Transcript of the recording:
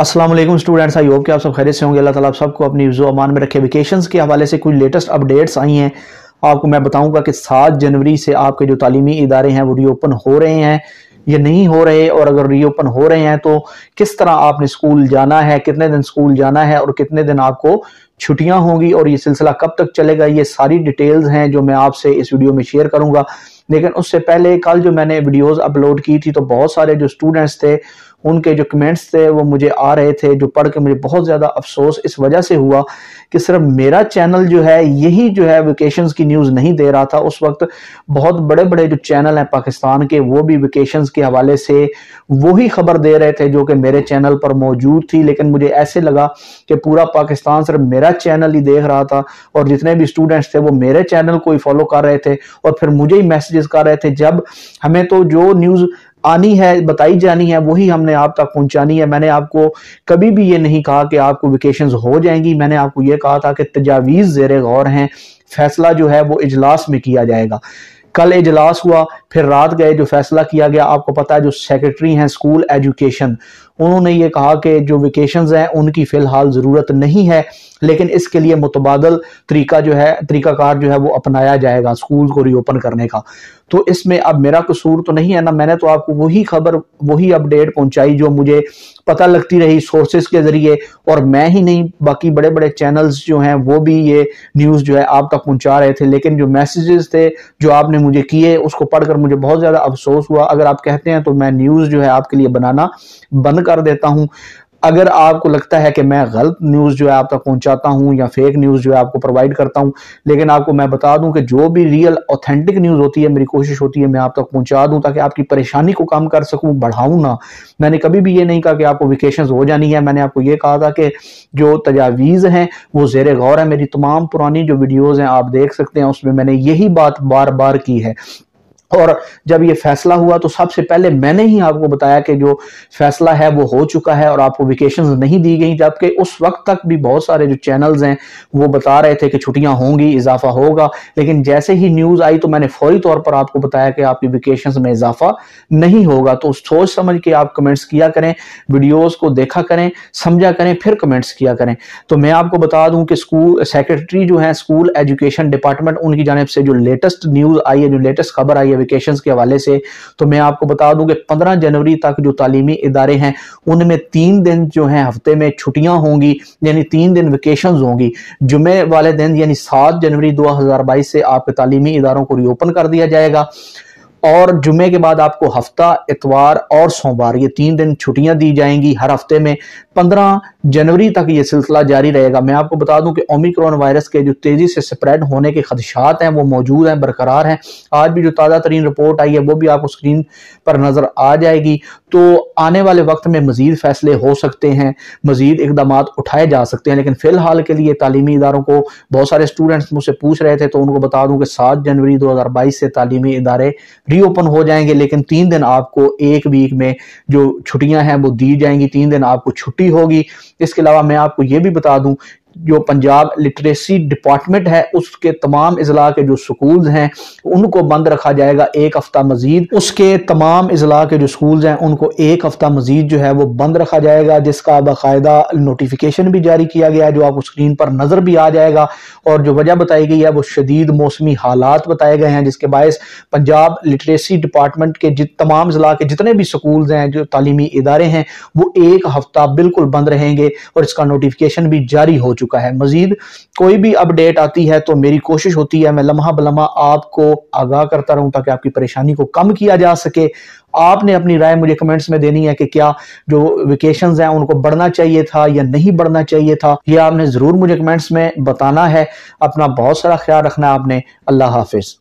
Aslam students I hope कि आप सब खैरियत से होंगे अल्लाह ताला आप सबको अपनी जो अमान में रखे वेकेशन के हवाले से कुछ लेटेस्ट अपडेट्स आई हैं आपको मैं बताऊंगा कि सात जनवरी से आपके जो तालीमी इदारे हैं वो रीओपन हो रहे हैं या नहीं हो रहे और अगर रीओपन हो रहे हैं तो किस तरह आपने स्कूल जाना है कितने दिन स्कूल जाना है और कितने दिन आपको छुट्टियाँ होंगी और ये सिलसिला कब तक चलेगा ये सारी डिटेल्स हैं जो मैं आपसे इस वीडियो में शेयर करूंगा लेकिन उससे पहले कल जो मैंने वीडियोज अपलोड की थी तो बहुत सारे जो स्टूडेंट्स थे उनके जो कमेंट्स थे वो मुझे आ रहे थे जो पढ़ के मुझे बहुत ज़्यादा अफसोस इस वजह से हुआ कि सिर्फ मेरा चैनल जो है यही जो है वेकेशन की न्यूज़ नहीं दे रहा था उस वक्त बहुत बड़े बड़े जो चैनल हैं पाकिस्तान के वो भी वेकेशन के हवाले से वही खबर दे रहे थे जो कि मेरे चैनल पर मौजूद थी लेकिन मुझे ऐसे लगा कि पूरा पाकिस्तान सिर्फ मेरा चैनल ही देख रहा था और जितने भी स्टूडेंट्स थे वो मेरे चैनल को ही फॉलो कर रहे थे और फिर मुझे ही मैसेजेस कर रहे थे जब हमें तो जो न्यूज़ आनी है बताई जानी है वही हमने आप तक पहुंचानी है मैंने आपको कभी भी ये नहीं कहा कि आपको वेकेशन हो जाएंगी मैंने आपको ये कहा था कि तजावीज़ जेर गौर हैं फैसला जो है वो इजलास में किया जाएगा कल इजलास हुआ फिर रात गए जो फैसला किया गया आपको पता है जो सेक्रेटरी हैं स्कूल एजुकेशन उन्होंने ये कहा कि जो वेकेशन हैं उनकी फ़िलहाल ज़रूरत नहीं है लेकिन इसके लिए मुतबादल तरीका जो है तरीकाकार जो है वो अपनाया जाएगा स्कूल को रीओपन करने का तो इसमें अब मेरा कसूर तो नहीं है ना मैंने तो आपको वही खबर वही अपडेट पहुंचाई जो मुझे पता लगती रही सोर्सेज के ज़रिए और मैं ही नहीं बाकी बड़े बड़े चैनल्स जो हैं वो भी ये न्यूज़ जो है आप तक पहुँचा रहे थे लेकिन जो मैसेजेस थे जो आपने मुझे किए उसको पढ़कर मुझे बहुत ज़्यादा अफसोस हुआ अगर आप कहते हैं तो मैं न्यूज़ जो है आपके लिए बनाना बंद कर देता हूं अगर आपको लगता है कि मैं गलत न्यूज़ जो है आप तक पहुंचाता हूं या फेक न्यूज़ जो है आपको प्रोवाइड करता हूं लेकिन आपको मैं बता दूं कि जो भी रियल ऑथेंटिक न्यूज़ होती है मेरी कोशिश होती है मैं आप तक पहुंचा दूं ताकि आपकी परेशानी को कम कर सकूं बढ़ाऊं ना मैंने कभी भी ये नहीं कहा कि आपको वेकेशन हो जानी है मैंने आपको ये कहा था कि जो तजावीज़ हैं वो जेर गौर है मेरी तमाम पुरानी जो वीडियोज़ हैं आप देख सकते हैं उसमें मैंने यही बात बार बार की है और जब ये फैसला हुआ तो सबसे पहले मैंने ही आपको बताया कि जो फैसला है वो हो चुका है और आपको वेकेशन नहीं दी गई जबकि उस वक्त तक भी बहुत सारे जो चैनल्स हैं वो बता रहे थे कि छुट्टियां होंगी इजाफा होगा लेकिन जैसे ही न्यूज़ आई तो मैंने फौरी तौर पर आपको बताया कि आपकी वेकेशन में इजाफा नहीं होगा तो सोच समझ के आप कमेंट्स किया करें वीडियोज़ को देखा करें समझा करें फिर कमेंट्स किया करें तो मैं आपको बता दूं कि स्कूल सेक्रेटरी जो है स्कूल एजुकेशन डिपार्टमेंट उनकी जानब से जो लेटेस्ट न्यूज़ आई है जो लेटेस्ट खबर आई है नोटिफिकेशन के हवाले से तो मैं आपको बता दूं कि पंद्रह जनवरी तक जो तालीमी इदारे हैं उनमें तीन दिन जो हैं हफ्ते में छुट्टियां होंगी यानी तीन दिन वेकेशन होंगी जुमे वाले दिन यानी सात जनवरी दो हज़ार बाईस से आपके तालीमी इदारों को रीओपन कर दिया जाएगा और जुमे के बाद आपको हफ्ता इतवार और सोमवार ये तीन दिन छुट्टियां दी जाएंगी हर हफ्ते में पंद्रह जनवरी तक ये सिलसिला जारी रहेगा मैं आपको बता दूं कि ओमिक्रॉन वायरस के जो तेजी से स्प्रेड होने के खदशात हैं वो मौजूद हैं बरकरार हैं आज भी जो ताज़ा तरीन रिपोर्ट आई है वो भी आपको स्क्रीन पर नज़र आ जाएगी तो आने वाले वक्त में मजीद फैसले हो सकते हैं मजीद इकदाम उठाए जा सकते हैं लेकिन फ़िलहाल के लिए तालीमी इदारों को बहुत सारे स्टूडेंट्स मुझसे पूछ रहे थे तो उनको बता दूँ कि सात जनवरी दो हज़ार बाईस से तालीमी इदारे रीओपन हो जाएंगे लेकिन तीन दिन आपको एक वीक में जो छुट्टियाँ हैं वो दी जाएंगी तीन दिन आपको छुट्टी होगी इसके अलावा मैं आपको ये भी बता दूं जो पंजाब लिटरेसी डिपार्टमेंट है उसके तमाम अजला के जो स्कूल हैं उनको बंद रखा जाएगा एक हफ़्ता मज़ीद उसके तमाम अजला के जो स्कूल हैं उनको एक हफ़्ता मज़ीद जो है वो बंद रखा जाएगा जिसका बाकायदा नोटिफिकेशन भी जारी किया गया है जो आपको स्क्रीन पर नज़र भी आ जाएगा और जो वजह बताई गई है वो शदीद मौसमी हालात बताए गए हैं जिसके बायस पंजाब लिटरेसी डिपार्टमेंट के जित तमाम अजला के जितने भी स्कूल हैं जो तालीमी इदारे हैं वो एक हफ़्ता बिल्कुल बंद रहेंगे और इसका नोटिफिकेशन भी जारी हो चुका चुका है मजीद कोई भी अपडेट आती है तो मेरी कोशिश होती है मैं लम्हा बलम्हा आपको आगाह करता रहूं ताकि आपकी परेशानी को कम किया जा सके आपने अपनी राय मुझे कमेंट्स में देनी है कि क्या जो वेकेशन हैं उनको बढ़ना चाहिए था या नहीं बढ़ना चाहिए था यह आपने ज़रूर मुझे कमेंट्स में बताना है अपना बहुत सारा ख्याल रखना है आपने अल्लाह हाफिज़